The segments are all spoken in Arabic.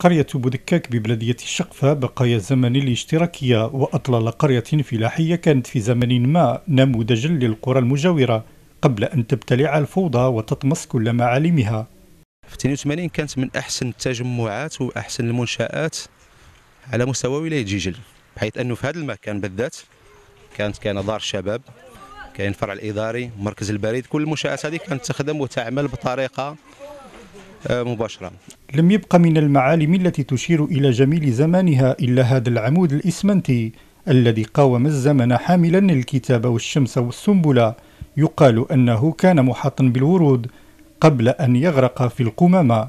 قرية بودكاك ببلدية الشقفة بقايا زمن الاشتراكية وأطلال قرية فلاحية كانت في زمن ما نموذجا للقرى المجاورة قبل أن تبتلع الفوضى وتطمس كل معالمها في 82 كانت من أحسن التجمعات وأحسن المنشآت على مستوى ولاية جيجل بحيث أنه في هذا المكان بالذات كانت كان دار الشباب كاين فرع الإداري مركز البريد كل المنشآت هذه كانت تخدم وتعمل بطريقة آه، مباشرة لم يبق من المعالم التي تشير إلى جميل زمانها إلا هذا العمود الإسمنتي الذي قاوم الزمن حاملا الكتاب والشمس والسنبلة يقال أنه كان محاطا بالورود قبل أن يغرق في القمامة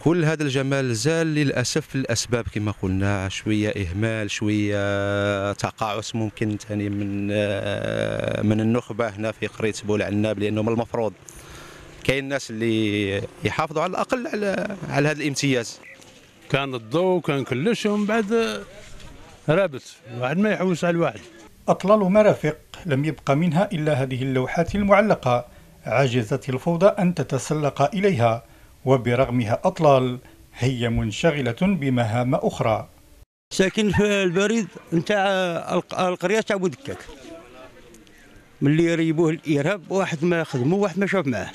كل هذا الجمال زال للاسف الاسباب كما قلنا شويه اهمال شويه تقاعس ممكن ثاني من آه، من النخبه هنا في قريه بول عناب لانه المفروض كاين الناس اللي يحافظوا على الاقل على على هذا الامتياز كان الضوء كان كلش ومن بعد رابط الواحد ما يحوس على الواحد أطلال مرافق لم يبقى منها إلا هذه اللوحات المعلقة عجزت الفوضى أن تتسلق إليها وبرغمها أطلال هي منشغلة بمهام أخرى ساكن في البريد نتاع القرية تاع بودكاك ملي يريبوه الإرهاب واحد ما خدمه واحد ما شاف معاه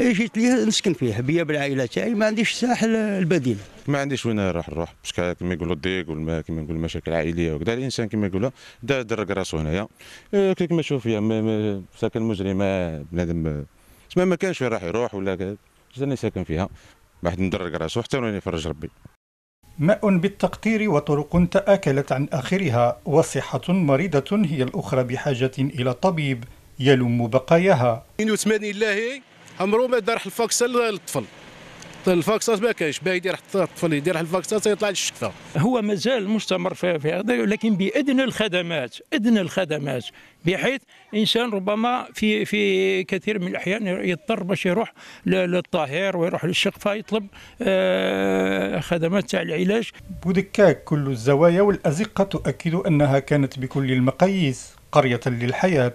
جيت ليه نسكن فيه بيا بالعائله تاعي ما عنديش الساحل البديل ما عنديش وين نروح نروح باسكو كما يقولوا الضيق والما كما نقول المشاكل العائليه وكذا الانسان كما يقولوا دا درك راسه هنايا آه، كما تشوف يا ساكن مجرم آه، بنادم آه، ما ما كانش وين راح يروح ولا انا ساكن فيها واحد مدرك راسه حتى وين يفرج ربي ماء بالتقطير وطرق تآكلت عن آخرها وصحة مريضة هي الأخرى بحاجة إلى طبيب يلم بقاياها 82 عمرو ما دار الفاكسه للطفل الفاكس ما كاينش باه يدير حتى الطفل يدير الفاكسات يطلع للشكفه هو مازال مستمر في هذا ولكن بادنى الخدمات ادنى الخدمات بحيث انسان ربما في في كثير من الاحيان يضطر باش يروح للطاهر ويروح للشقفه يطلب آه، خدمات تاع العلاج بودكاك كل الزوايا والازقه تؤكد انها كانت بكل المقاييس قريه للحياه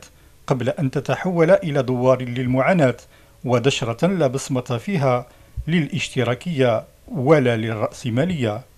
قبل ان تتحول الى دوار للمعاناه ودشرة لا بصمة فيها للاشتراكية ولا للرأسمالية